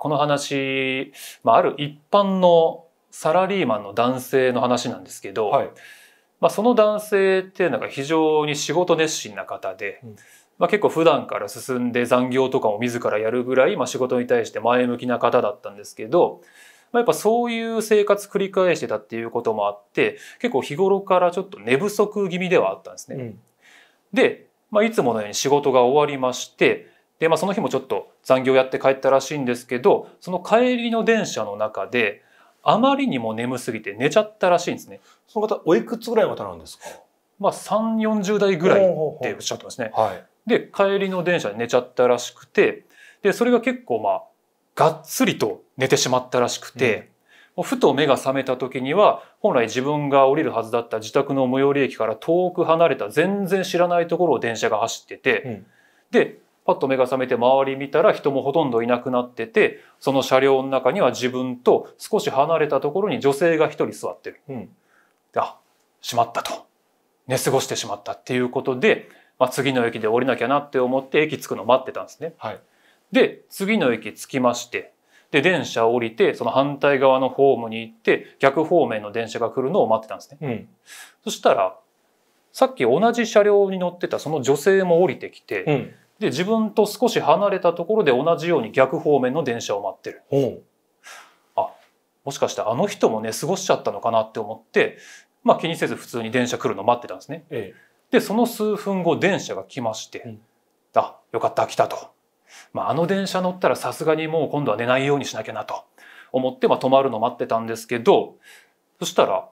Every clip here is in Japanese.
この話、まあ、ある一般のサラリーマンの男性の話なんですけど、はい、まあ、その男性っていうのが非常に仕事熱心な方で、うん、まあ、結構普段から進んで残業とかも自らやるぐらい、まあ、仕事に対して前向きな方だったんですけど、まあ、やっぱそういう生活繰り返してたっていうこともあって結構日頃からちょっと寝不足気味ではあったんですね。うん、で、まあ、いつものように仕事が終わりましてで、まあ、その日もちょっと残業やって帰ったらしいんですけどその帰りの電車の中であまりにも眠すぎて寝ちゃったらしいんですね。その方おいくつぐらいの方なんですか。まあ三四十代ぐらいっておっしゃってますね。はい、で帰りの電車で寝ちゃったらしくて、でそれが結構まあがっつりと寝てしまったらしくて、うん、ふと目が覚めた時には本来自分が降りるはずだった自宅の最寄り駅から遠く離れた全然知らないところを電車が走ってて、うん、でパッと目が覚めて周り見たら人もほとんどいなくなっててその車両の中には自分と少し離れたところに女性が1人座ってる。うん、あしまったと寝過ごしてしまったっていうことで、まあ、次の駅で降りなきゃなって思って駅着くの待ってたんですね。はい、で次の駅着きましてで電車降りてその反対側のホームに行って逆方面の電車が来るのを待ってたんですね。うん、そしたらさっき同じ車両に乗ってたその女性も降りてきて、うん、で、自分と少し離れたところで同じように逆方面の電車を待ってる。あ、もしかしてあの人もね、過ごしちゃったのかなって思って、まあ気にせず普通に電車来るの待ってたんですね。ええ、で、その数分後電車が来まして、うん、あ、よかった、来たと。まああの電車乗ったらさすがにもう今度は寝ないようにしなきゃなと思って、まあ止まるの待ってたんですけど、そしたら、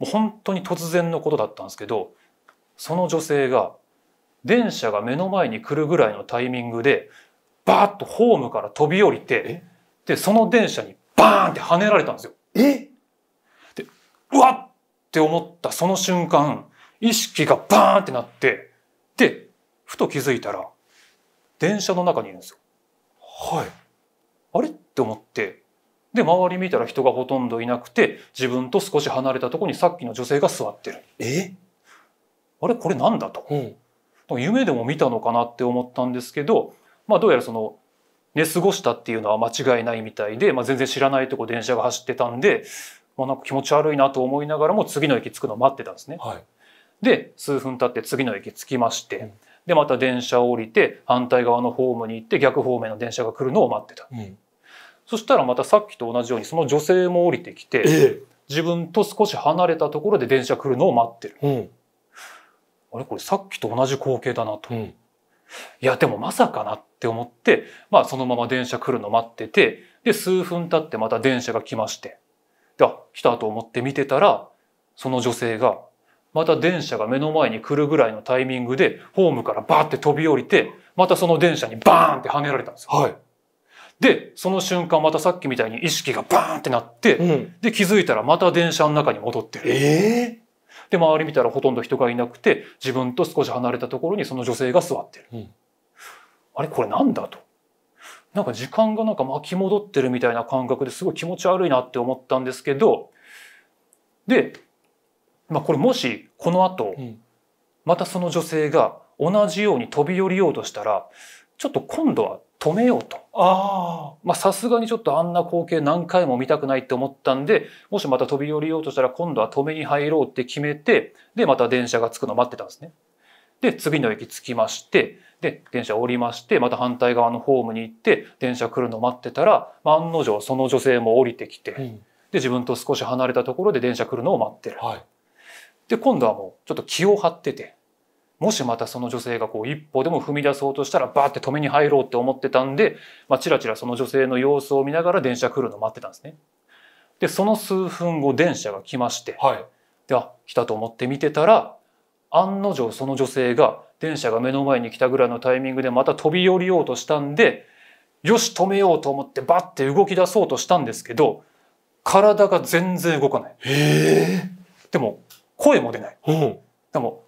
もう本当に突然のことだったんですけど、その女性が電車が目の前に来るぐらいのタイミングでバーッとホームから飛び降りてでその電車にバーンって跳ねられたんですよ。えでうわっって思ったその瞬間意識がバーンってなってでふと気づいたら電車の中にいるんですよ。はい。あれって思ってで周り見たら人がほとんどいなくて自分と少し離れたとこにさっきの女性が座ってる。えあれこれなんだと。うん夢でも見たのかなって思ったんですけど、まあ、どうやらその寝過ごしたっていうのは間違いないみたいで、まあ、全然知らないとこ電車が走ってたんで、まあ、なんか気持ち悪いなと思いながらも次の駅着くのを待ってたんですね。はい、で数分経って次の駅着きまして、うん、でまた電車を降りて反対側のホームに行って逆方面の電車が来るのを待ってた。うん、そしたらまたさっきと同じようにその女性も降りてきて、自分と少し離れたところで電車来るのを待ってる。うんあれこれさっきと同じ光景だなと。うん、いや、でもまさかなって思って、まあそのまま電車来るの待ってて、で、数分経ってまた電車が来まして、で、あ、来たと思って見てたら、その女性が、また電車が目の前に来るぐらいのタイミングで、ホームからバーって飛び降りて、またその電車にバーンって跳ねられたんですよ。はい。で、その瞬間またさっきみたいに意識がバーンってなって、うん、で、気づいたらまた電車の中に戻ってる。ええーで周り見たらほとんど人がいなくて自分と少し離れたところにその女性が座ってる、うん、あれこれなんだとなんか時間がなんか巻き戻ってるみたいな感覚ですごい気持ち悪いなって思ったんですけどで、まあ、これもしこの後、とまたその女性が同じように飛び降りようとしたらちょっと今度は止めようと。ああ。まあさすがにちょっとあんな光景何回も見たくないって思ったんで、もしまた飛び降りようとしたら今度は止めに入ろうって決めて、で、また電車が着くの待ってたんですね。で、次の駅着きまして、で、電車降りまして、また反対側のホームに行って、電車来るの待ってたら、まあ、案の定その女性も降りてきて、うん、で、自分と少し離れたところで電車来るのを待ってる。はい、で、今度はもうちょっと気を張ってて、もしまたその女性がこう一歩でも踏み出そうとしたらバーって止めに入ろうって思ってたんで、まあ、チラチラその女性の様子を見ながら電車来るのを待ってたんですね。でその数分後電車が来まして、はい、であ来たと思って見てたら案の定その女性が電車が目の前に来たぐらいのタイミングでまた飛び降りようとしたんでよし止めようと思ってバッて動き出そうとしたんですけど体が全然動かない。でも声も出ない。うん、でも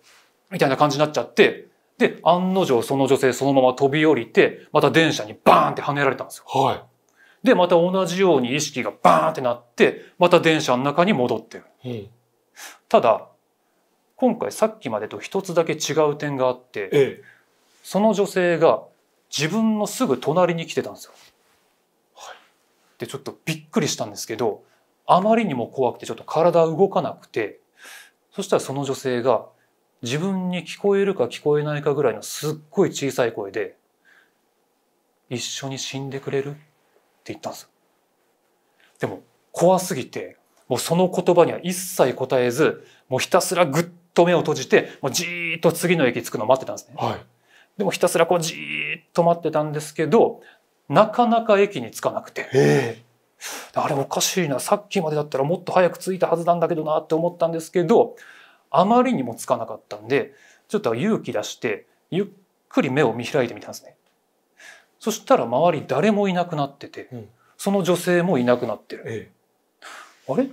みたいな感じになっちゃって、で、案の定その女性そのまま飛び降りて、また電車にバーンって跳ねられたんですよ。はい。で、また同じように意識がバーンってなって、また電車の中に戻ってる。うん、ただ、今回さっきまでと一つだけ違う点があって、ええ、その女性が自分のすぐ隣に来てたんですよ。はい、で、ちょっとびっくりしたんですけど、あまりにも怖くてちょっと体動かなくて、そしたらその女性が自分に聞こえるか聞こえないかぐらいのすっごい小さい声で「一緒に死んでくれる?」って言ったんですでも怖すぎてもうその言葉には一切答えずもうひたすらぐっと目を閉じてもうじーっと次の駅着くのを待ってたんですね、はい、でもひたすらこうじーっと待ってたんですけどなかなか駅に着かなくてあれおかしいなさっきまでだったらもっと早く着いたはずなんだけどなって思ったんですけどあまりにもつかなかったんでちょっと勇気出してゆっくり目を見開いてみたんですね。そしたら周り誰もいなくなってて、うん、その女性もいなくなってる。ええ、あれ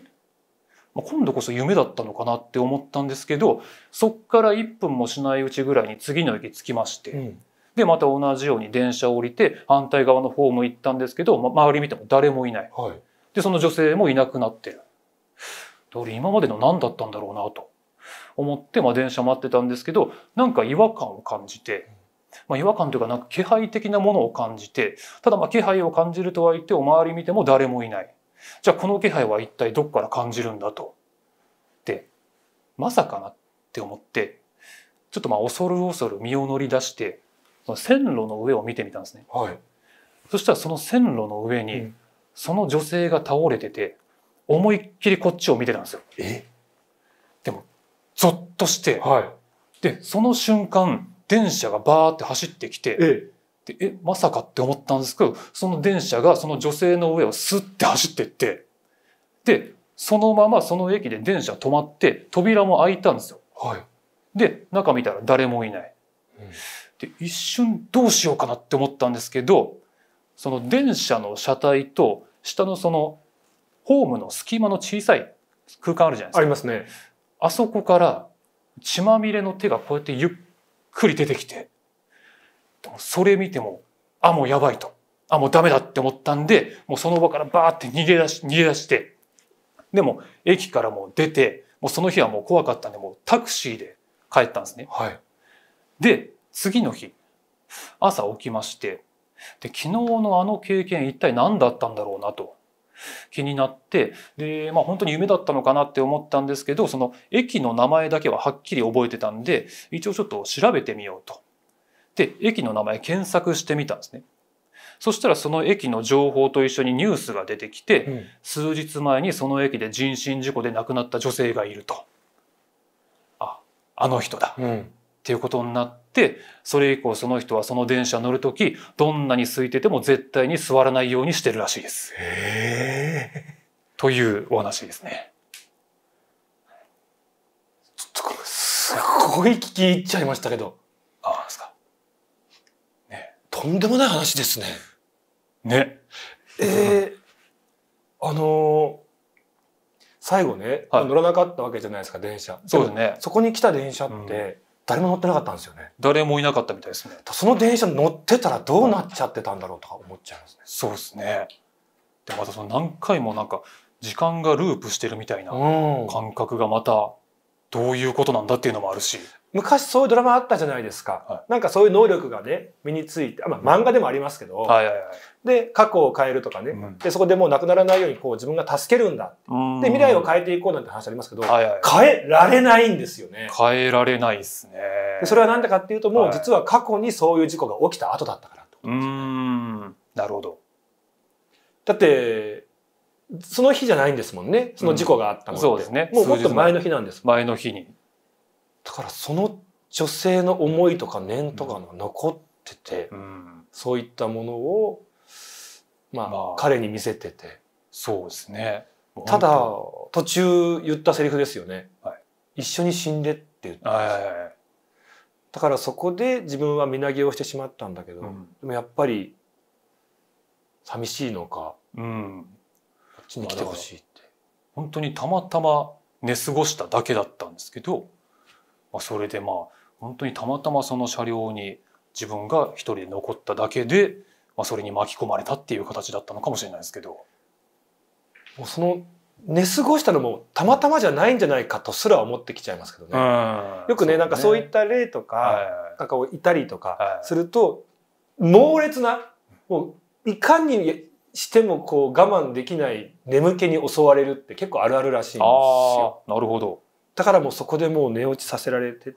今度こそ夢だったのかなって思ったんですけどそっから1分もしないうちぐらいに次の駅着きまして、うん、でまた同じように電車を降りて反対側のホーム行ったんですけど、ま、周り見ても誰もいない、はい、でその女性もいなくなってるだから今までの何だったんだろうなと思って、まあ、電車待ってたんですけどなんか違和感を感じて、まあ、違和感というかなんか気配的なものを感じてただまあ気配を感じるとは言ってお周り見ても誰もいないじゃあこの気配は一体どこから感じるんだと。でまさかなって思ってちょっとまあ恐る恐る身を乗り出してその線路の上を見てみたんですね。はい、そしたらその線路の上に、うん、その女性が倒れてて思いっきりこっちを見てたんですよ。でもゾッとして、はい、で、その瞬間、電車がバーって走ってきて、ええ、でえまさかって思ったんですけど、その電車がその女性の上をスッて走っていって、で、そのままその駅で電車止まって、扉も開いたんですよ。はい、で、中見たら誰もいない。で、一瞬どうしようかなって思ったんですけど、その電車の車体と下のそのホームの隙間の小さい空間あるじゃないですか。ありますね。あそこから血まみれの手がこうやってゆっくり出てきて、それ見ても、あ、もうやばいと。あ、もうダメだって思ったんで、もうその場からバーって逃げ出し、逃げ出して、でも駅からもう出て、もうその日はもう怖かったんで、もうタクシーで帰ったんですね。はい、で、次の日、朝起きまして、で、昨日のあの経験一体何だったんだろうなと気になってで、まあ、本当に夢だったのかなって思ったんですけどその駅の名前だけははっきり覚えてたんで一応ちょっと調べてみようと。で駅の名前検索してみたんですね。そしたらその駅の情報と一緒にニュースが出てきて、うん、数日前にその駅で人身事故で亡くなった女性がいると。ああの人だ、うん、っていうことになってそれ以降その人はその電車乗る時どんなに空いてても絶対に座らないようにしてるらしいです。というお話ですね。ちょっとこれすごい聞き入っちゃいましたけど。ああですか。ね。とんでもない話ですね。ね。えー、あのー最後ね、はい、乗らなかったわけじゃないですか電車そうですねそこに来た電車って、誰も乗ってなかったんですよね。誰もいなかったみたいですね。その電車乗ってたらどうなっちゃってたんだろうとか思っちゃいますね。そうですね。でまたその何回もなんか時間がループしてるみたいな感覚がまたどういうことなんだっていうのもあるし。昔そういうドラマあったじゃないですか、はい、なんかそういう能力がね身について、まあ、漫画でもありますけど、はいはいはい、で過去を変えるとかね、うん、でそこでもうなくならないようにこう自分が助けるんだで未来を変えていこうなんて話ありますけど、はいはい、変えられないんですよね変えられないですねそれは何でかっていうともう実は過去にそういう事故が起きた後だったからうん。となるほどだってその日じゃないんですもんねその事故があったのって、うん、そうですねもうもっと前の日なんです前の日にだからその女性の思いとか念とかが残ってて、うん、そういったものを、まあ、まあ、彼に見せててそうですねただ途中言ったセリフですよね、はい、一緒に死んでって言ったんです、はいはいはい、だからそこで自分は身投げをしてしまったんだけど、うん、でもやっぱり寂しいのか、うん、こっちに来てほしいって、本当にたまたま寝過ごしただけだったんですけどまあ、それでまあ本当にたまたまその車両に自分が一人で残っただけで、まあ、それに巻き込まれたっていう形だったのかもしれないですけど。もうその寝過ごしたのもたまたまじゃないんじゃないかとすら思ってきちゃいますけどね。よくね、ね、なんかそういった例とか、はい、なんかいたりとかすると、はい、猛烈なもういかにしてもこう我慢できない眠気に襲われるって結構あるあるらしいんですよ。なるほど。だからもうそこでもう寝落ちさせられてて、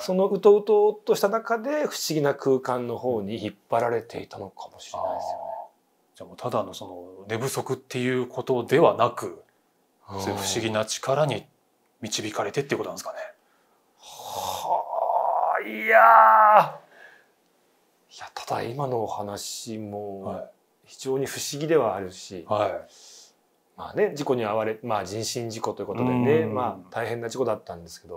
そのうとうととした中で不思議な空間の方に引っ張られていたのかもしれないですよね。じゃあもうただのその寝不足っていうことではなく、そういう不思議な力に導かれてっていうことなんですかね。はあいやいやただ今のお話も非常に不思議ではあるし。はいまあね、事故に遭われ、まあ、人身事故ということでね、まあ、大変な事故だったんですけど。